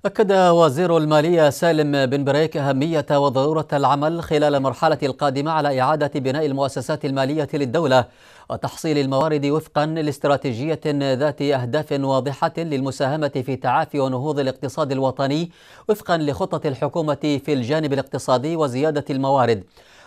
أكد وزير المالية سالم بن بريك أهمية وضرورة العمل خلال المرحلة القادمة على إعادة بناء المؤسسات المالية للدولة وتحصيل الموارد وفقا لاستراتيجية ذات أهداف واضحة للمساهمة في تعافي ونهوض الاقتصاد الوطني وفقا لخطة الحكومة في الجانب الاقتصادي وزيادة الموارد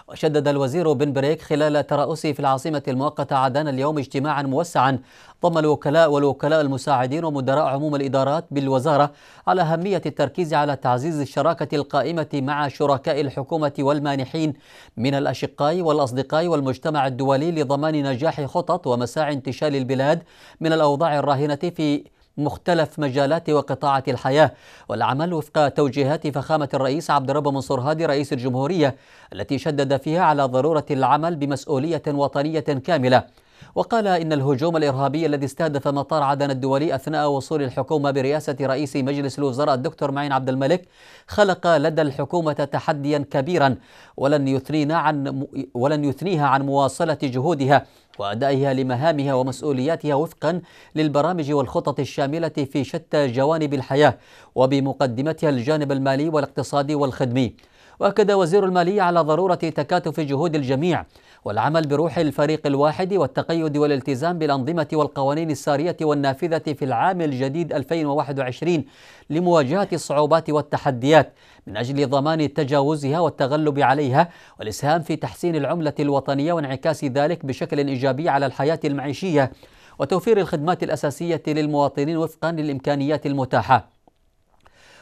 وشدد الوزير بن بريك خلال ترأسه في العاصمة المؤقتة عدن اليوم اجتماعا موسعا ضم الوكلاء والوكلاء المساعدين ومدراء عموم الإدارات بالوزارة على أهمية التركيز على تعزيز الشراكة القائمة مع شركاء الحكومة والمانحين من الأشقاء والأصدقاء والمجتمع الدولي لضمان نجاح خطط ومساعي انتشال البلاد من الأوضاع الراهنة في مختلف مجالات وقطاعات الحياة والعمل وفق توجيهات فخامة الرئيس عبد الرب منصور هادي رئيس الجمهورية التي شدد فيها على ضرورة العمل بمسؤولية وطنية كاملة وقال إن الهجوم الإرهابي الذي استهدف مطار عدن الدولي أثناء وصول الحكومة برئاسة رئيس مجلس الوزراء الدكتور معين عبد الملك خلق لدى الحكومة تحديا كبيرا ولن يثنينا عن ولن يثنيها عن مواصلة جهودها وأدائها لمهامها ومسؤولياتها وفقا للبرامج والخطط الشاملة في شتى جوانب الحياة وبمقدمتها الجانب المالي والاقتصادي والخدمي واكد وزير الماليه على ضروره تكاتف جهود الجميع والعمل بروح الفريق الواحد والتقيد والالتزام بالانظمه والقوانين الساريه والنافذه في العام الجديد 2021 لمواجهه الصعوبات والتحديات من اجل ضمان تجاوزها والتغلب عليها والاسهام في تحسين العمله الوطنيه وانعكاس ذلك بشكل ايجابي على الحياه المعيشيه وتوفير الخدمات الاساسيه للمواطنين وفقا للامكانيات المتاحه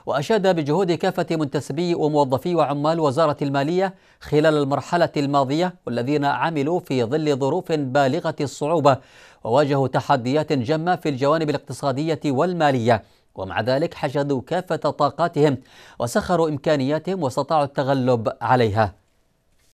وأشاد بجهود كافة منتسبي وموظفي وعمال وزارة المالية خلال المرحلة الماضية والذين عملوا في ظل ظروف بالغة الصعوبة وواجهوا تحديات جمة في الجوانب الاقتصادية والمالية ومع ذلك حشدوا كافة طاقاتهم وسخروا إمكانياتهم واستطاعوا التغلب عليها